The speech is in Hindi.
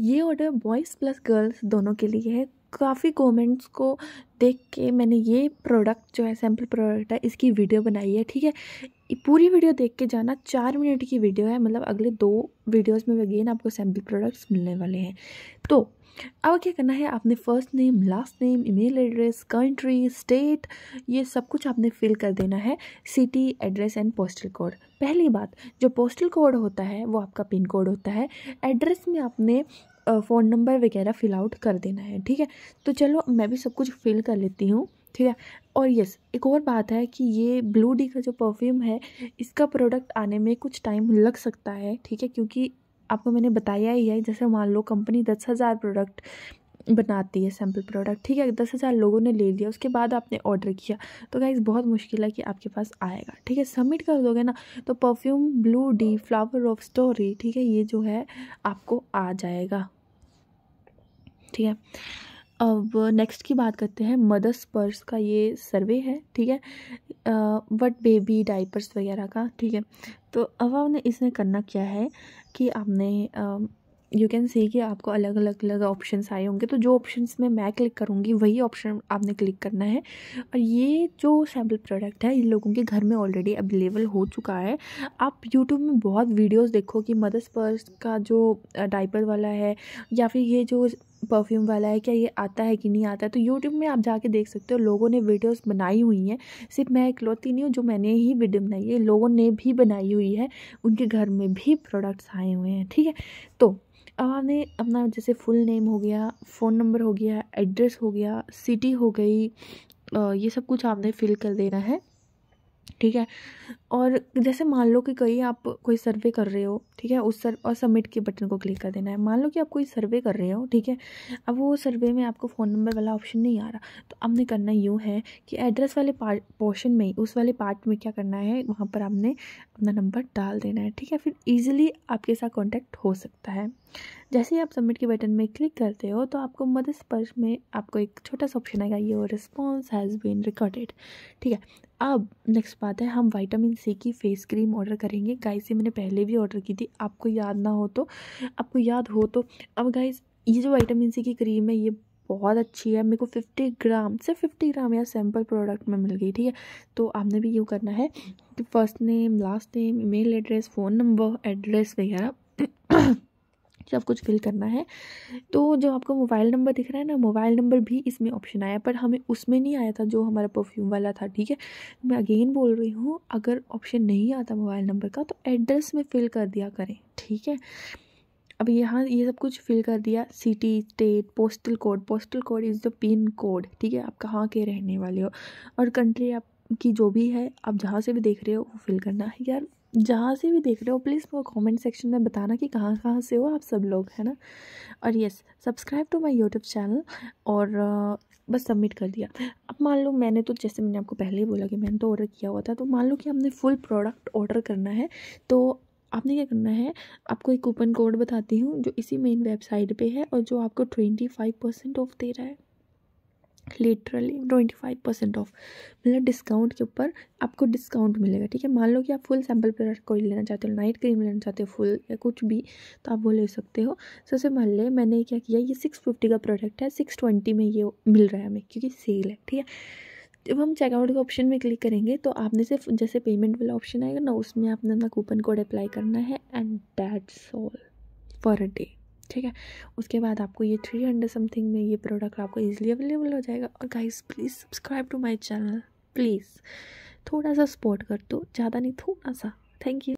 ये ऑर्डर बॉयज़ प्लस गर्ल्स दोनों के लिए है काफ़ी कमेंट्स को देख के मैंने ये प्रोडक्ट जो है सैम्पल प्रोडक्ट है इसकी वीडियो बनाई है ठीक है पूरी वीडियो देख के जाना चार मिनट की वीडियो है मतलब अगले दो वीडियोस में अगेन आपको सैम्पल प्रोडक्ट्स मिलने वाले हैं तो अब क्या करना है आपने first name last name email address country state ये सब कुछ आपने फिल कर देना है city address and postal code पहली बात जो पोस्टल कोड होता है वो आपका पिन कोड होता है एड्रेस में आपने फ़ोन नंबर वगैरह फिल आउट कर देना है ठीक है तो चलो मैं भी सब कुछ फिल कर लेती हूँ ठीक है और यस एक और बात है कि ये ब्लू डी का जो परफ्यूम है इसका प्रोडक्ट आने में कुछ टाइम लग सकता है ठीक है क्योंकि आपको मैंने बताया ही है जैसे मान लो कंपनी दस हज़ार प्रोडक्ट बनाती है सैम्पल प्रोडक्ट ठीक है दस हज़ार लोगों ने ले लिया उसके बाद आपने ऑर्डर किया तो क्या बहुत मुश्किल है कि आपके पास आएगा ठीक है सबमिट कर दोगे ना तो perfume blue D flower of story ठीक है ये जो है आपको आ जाएगा ठीक है अब नेक्स्ट की बात करते हैं मदर्स पर्स का ये सर्वे है ठीक है बट बेबी डाइपर्स वगैरह का ठीक है तो अब आपने इसने करना क्या है कि आपने यू कैन सी कि आपको अलग अलग अलग ऑप्शंस आए होंगे तो जो ऑप्शंस में मैं क्लिक करूँगी वही ऑप्शन आपने क्लिक करना है और ये जो सैम्पल प्रोडक्ट है ये लोगों के घर में ऑलरेडी अवेलेबल हो चुका है आप यूट्यूब में बहुत वीडियोस देखो कि मदर्स पर्स का जो डाइपर वाला है या फिर ये जो परफ्यूम वाला है क्या ये आता है कि नहीं आता है तो यूट्यूब में आप जाके देख सकते हो लोगों ने वीडियोस बनाई हुई हैं सिर्फ मैं इकलौती नहीं हूँ जो मैंने ही वीडियो बनाई है लोगों ने भी बनाई हुई है उनके घर में भी प्रोडक्ट्स आए हुए हैं ठीक है तो अब आपने अपना जैसे फुल नेम हो गया फ़ोन नंबर हो गया एड्रेस हो गया सिटी हो गई ये सब कुछ आपने फिल कर देना है ठीक है और जैसे मान लो कि कहीं आप कोई सर्वे कर रहे हो ठीक है उस सर और सबमिट के बटन को क्लिक कर देना है मान लो कि आप कोई सर्वे कर रहे हो ठीक है अब वो सर्वे में आपको फ़ोन नंबर वाला ऑप्शन नहीं आ रहा तो आपने करना यूँ है कि एड्रेस वाले पार्ट पोर्शन में उस वाले पार्ट में क्या करना है वहाँ पर आपने अपना नंबर डाल देना है ठीक है फिर ईजिली आपके साथ कॉन्टैक्ट हो सकता है जैसे ही आप सबमिट के बटन में क्लिक करते हो तो आपको मध्य स्पर्श में आपको एक छोटा सा ऑप्शन आएगा और रिस्पॉन्स हैज़ बीन रिकॉर्डेड ठीक है अब नेक्स्ट बात है हम वाइटामिन से की फ़ेस क्रीम ऑर्डर करेंगे गाइस ये मैंने पहले भी ऑर्डर की थी आपको याद ना हो तो आपको याद हो तो अब गाइस ये जो वाइटामिन सी की क्रीम है ये बहुत अच्छी है मेरे को फिफ्टी ग्राम सिर्फ फिफ्टी ग्राम या सैम्पल प्रोडक्ट में मिल गई ठीक है तो आपने भी यूँ करना है कि first name last name email address phone number address वगैरह जब कुछ फिल करना है तो जो आपको मोबाइल नंबर दिख रहा है ना मोबाइल नंबर भी इसमें ऑप्शन आया पर हमें उसमें नहीं आया था जो हमारा परफ्यूम वाला था ठीक है मैं अगेन बोल रही हूँ अगर ऑप्शन नहीं आता मोबाइल नंबर का तो एड्रेस में फ़िल कर दिया करें ठीक है अब यहाँ ये सब कुछ फिल कर दिया city state postal code postal code is the pin code ठीक है आप कहाँ के रहने वाले हो और कंट्री आप की जो भी है आप जहाँ से भी देख रहे हो वो फिल करना है यार जहाँ से भी देख रहे हो प्लीज़ मुझे कमेंट सेक्शन में बताना कि कहाँ कहाँ से हो आप सब लोग है ना और yes subscribe to my YouTube channel और बस सबमिट कर दिया अब मान लो मैंने तो जैसे मैंने आपको पहले ही बोला कि मैंने तो ऑर्डर किया हुआ था तो मान लो कि आपने फुल प्रोडक्ट ऑर्डर करना है तो आपने क्या करना है आपको एक कूपन कोड बताती हूँ जो इसी मेन वेबसाइट पर है और जो आपको ट्वेंटी फाइव परसेंट ऑफ दे रहा है literally twenty five percent off मतलब डिस्काउंट के ऊपर आपको डिस्काउंट मिलेगा ठीक है मान लो कि आप फुल सैम्पल प्रोडक्ट कोई लेना चाहते हो नाइट क्रीम लेना चाहते हो फुल या कुछ भी तो आप वो ले सकते हो सबसे मान मैंने क्या किया ये सिक्स फिफ्टी का प्रोडक्ट है सिक्स ट्वेंटी में ये मिल रहा है हमें क्योंकि सेल है ठीक है जब हम चेकआउट के ऑप्शन में क्लिक करेंगे तो आपने सिर्फ जैसे पेमेंट वाला ऑप्शन आएगा ना उसमें आपने अपना कूपन कोड अप्लाई करना है and that sole for a day ठीक है उसके बाद आपको ये थ्री हंड्रेड समथिंग में ये प्रोडक्ट आपको ईजिली अवेलेबल हो जाएगा और guys please subscribe to my channel please थोड़ा सा सपोर्ट कर दो ज़्यादा नहीं थोड़ा सा थैंक यू